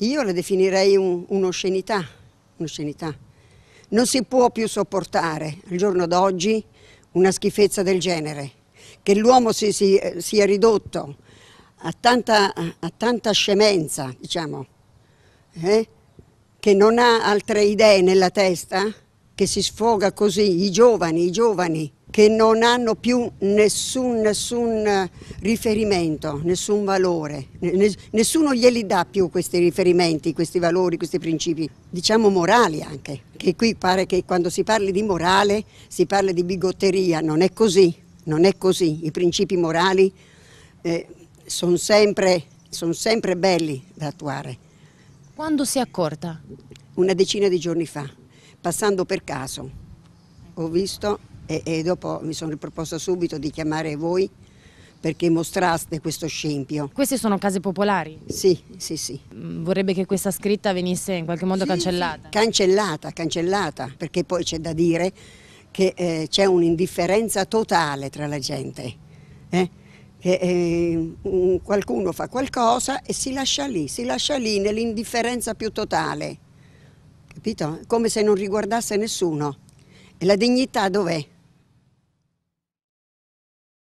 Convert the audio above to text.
Io la definirei un'oscenità, un un'oscenità. Non si può più sopportare al giorno d'oggi una schifezza del genere, che l'uomo si, si, eh, sia ridotto a tanta, a tanta scemenza, diciamo, eh? che non ha altre idee nella testa, che si sfoga così, i giovani, i giovani, che non hanno più nessun, nessun eh, riferimento, nessun valore, nessuno glieli dà più questi riferimenti, questi valori, questi principi, diciamo morali anche, che qui pare che quando si parli di morale si parli di bigotteria, non è così, non è così, i principi morali eh, sono sempre, son sempre belli da attuare. Quando si è accorta? Una decina di giorni fa, passando per caso, ho visto e, e dopo mi sono riproposta subito di chiamare voi perché mostraste questo scempio. Queste sono case popolari? Sì, sì, sì. Mm, vorrebbe che questa scritta venisse in qualche modo sì, cancellata? Sì. Cancellata, cancellata, perché poi c'è da dire che eh, c'è un'indifferenza totale tra la gente. Eh? Che, eh, qualcuno fa qualcosa e si lascia lì, si lascia lì nell'indifferenza più totale, capito? Come se non riguardasse nessuno. E la dignità dov'è?